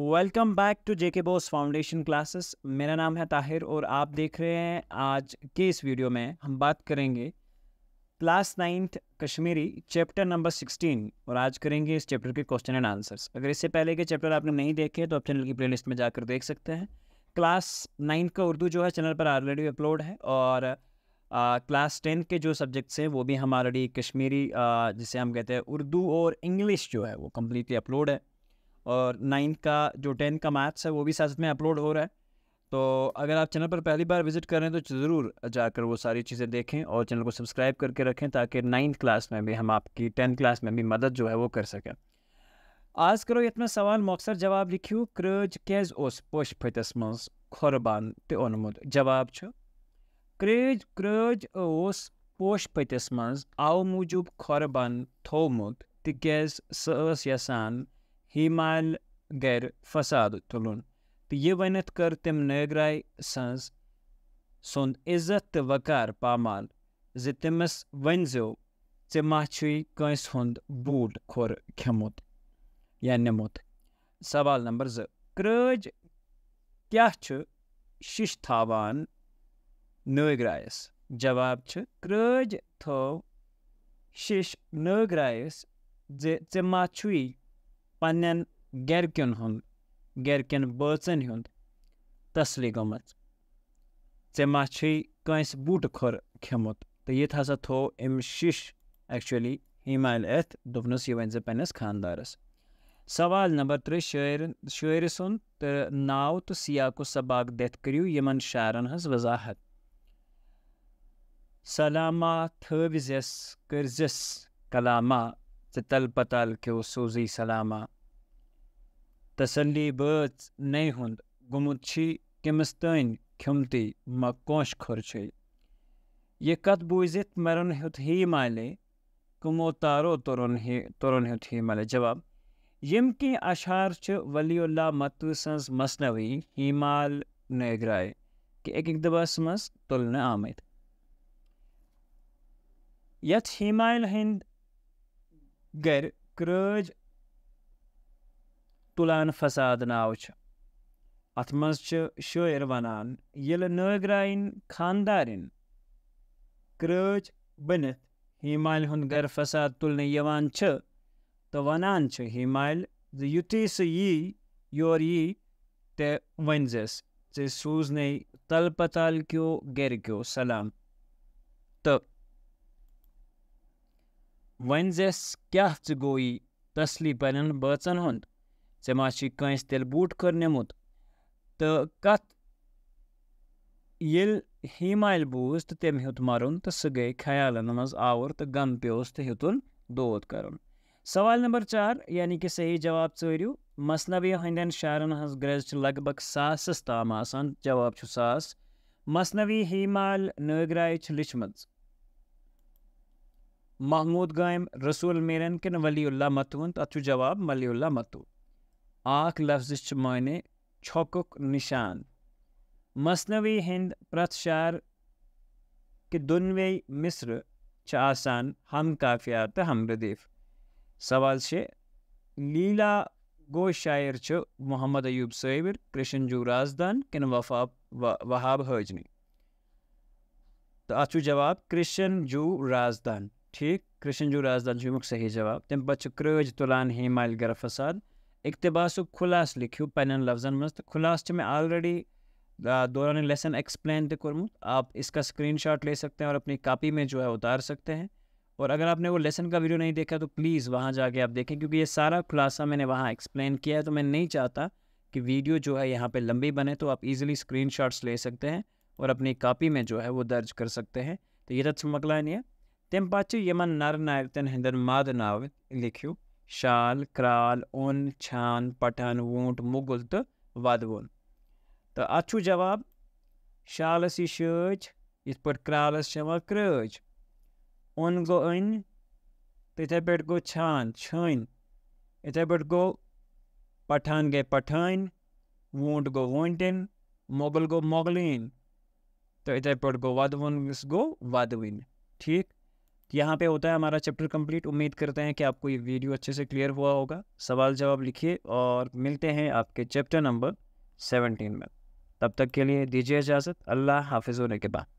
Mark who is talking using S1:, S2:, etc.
S1: welcome back to JK BOSE foundation classes मेरा नाम है ताहिर और आप देख रहे हैं आज के इस वीडियो में हम बात करेंगे class ninth Kashmiri chapter number sixteen और आज करेंगे इस चैप्टर के क्वेश्चन एंड आंसर्स अगर इससे पहले के चैप्टर आपने नहीं देखे तो आप चैनल की प्लेलिस्ट में जाकर देख सकते हैं क्लास नाइन्थ का उर्दू जो है चैनल पर ऑलरेडी अपलोड है और क्लास टेन के जो सब्जेक्ट्स हैं वो भी हम ऑलरेडी कश्मीरी जिसे हम कहते हैं उर्दू और इंग्लिश जो है वो कम्प्लीटली अपलोड है और नाइन्थ का जो टेंथ का मैथ्स है वो भी साथ में अपलोड हो रहा है तो अगर आप चैनल पर पहली बार विजिट कर रहे हैं तो ज़रूर जाकर वो सारी चीज़ें देखें और चैनल को सब्सक्राइब करके रखें ताकि नाइन्थ क्लास में भी हम आपकी टेंथ क्लास में भी मदद जो है वो कर सकें आज करो ये सवाल मौसर जवाब लिखियो क्रज कैज उस पोश फतस मज खुरबान ते ओनमुत जवाब क्रज क्रज उस पोश फतस मज आओ मूजूब खुरबान थोमुत तिक सह हिमाल गर फसाद तुलन तो यह वनित कर तम नगराय सज सोंद इज्जत तो वकार पामाल ज तमस वनजो े मा कंस हुंद बूट खोर खेमुत या निमुत सवाल नंबर ज क्रज क्या शिश थावान नगरायस जवाब क्रज थो शिश नगरायस जे े मा پنٛنٮ۪ن گَرِکٮ۪ن ہُنٛد گَرِکٮ۪ن بٲژَن ہُنٛد تسلی گٔمٕژ ژےٚ ما چھُے کٲنٛسہِ بوٗٹہٕ کھۄر کھیٚومُت تہٕ ییٚتہِ ہسا تھوٚو أمِس شِش ایٚکچُؤلی ہِمالہِ اَتھِ دوٚپنَس یہِ وَنہِ زِ پنٛنِس خانٛدارَس سوال نمبر ترٛےٚ شٲعرَن شٲعرِ سُنٛد تہٕ ناو تہٕ سیاق و سباق دِتھ کٔرِو یِمَن شعرَن ہٕنٛز وضاحت سلاما تھٲوزٮ۪س کٔرزٮ۪س کلاما से तल पताल के वो सोजी सलामा तसली बच नहीं हुंद गुमुत छी कमिस तन खमती मा कोश खुर ये कत बूजित मरन हुत ही माले कुमो तारो तुरन ही तुरन हुत ही माले जवाब यम के अशार वलील्ला मतू सज मसनवी हिमाल माल नगराए कि एक एक दबस मस तुलना आमित यत हिमाल हिंद گر کرج تلان فساد ناو ات مز شاعر ونان یل ناگرائن خاندارن کرج بنت ہیمال ہند گر فساد تلنے یوان تو ونان ہیمال ز یتھی سہ یی یور یی تے ونزس ژے سوزنے تل پتال کیو گر کیو سلام تو वन क्या गो यी तसली पन बचन हूं ऐ मा तेल बूट खर नमुत तो कत ही माल बूज तो तम हूँ मरन तो सह गई खयालन मज आवर तो गम पे तो हूतन दूद कर सवाल नंबर चार यानी कि सही जवाब चरू मसनबी हंद शहर हज ग्रज लग भग सासस तम जवाब सास मसनवी हिमाल नगराय लिचम महमूद गायम रसूल मेरन किन वलीउल्ला मतवुन तथ तो जवाब मलिउल्ला मतू आख लफ्ज माने छोक निशान मसनवी हिंद प्रथ शार कि दुनवे मिस्र आसान हम काफिया तो हम रदीफ सवाल से लीला गो शायर मोहम्मद अयूब सबिर जू राजदान किन वफा वहाब हजनी तो अथ जवाब कृष्ण जू राजदान ठीक कृष्ण जो چھُ सही जवाब तम تَمہِ پَتہٕ چھِ کرٛٲج تُلان ہیٖم آل گرف खुलास اِقتِباسُک خُلاص लफ्जन پنٛنٮ۪ن तो खुलास تہٕ خُلاص چھِ مےٚ एक्सप्लेन तो کوٚرمُت आप इसका स्क्रीन शॉट ले सकते हैं और अपनी कापी में जो है उतार सकते हैं और अगर आपने वो लेसन का वीडियो नहीं देखा तो प्लीज़ वहाँ जाके आप देखें क्योंकि ये सारा खुलासा मैंने वहाँ एक्सप्लेन किया है तो मैं नहीं चाहता कि वीडियो जो है यहाँ पे लंबी बने तो आप इजीली स्क्रीनशॉट्स ले सकते हैं और अपनी कापी में जो है वो दर्ज कर सकते हैं तो ये नहीं है તેમ પાછું એમાં નર નાયક તેને અંદર માદ નાવ લખ્યું શાલ ક્રાલ ઉન છાન પઠાન વૂંટ મુગલ તો વાદવોન તો આ છું જવાબ શાલસ ઈ શજ یِتھ پٲٹھۍ کرٛالَس چھِ یِوان کرٛٲج اوٚن گوٚو أنۍ تِتھَے پٲٹھۍ گوٚو چھان چھٔنۍ یِتھَے پٲٹھۍ گوٚو پَٹھان گٔے پَٹھٲنۍ ووٗنٛٹ گوٚو ووٗنٛٹٮ۪ن مۄغل گوٚو مۄغلٕنۍ تہٕ یِتھَے پٲٹھۍ گوٚو وَدوُن یُس گوٚو وَدوٕنۍ ٹھیٖک यहाँ पे होता है हमारा चैप्टर कंप्लीट उम्मीद करते हैं कि आपको ये वीडियो अच्छे से क्लियर हुआ होगा सवाल जवाब लिखिए और मिलते हैं आपके चैप्टर नंबर सेवनटीन में तब तक के लिए दीजिए इजाज़त अल्लाह हाफिज़ होने के बाद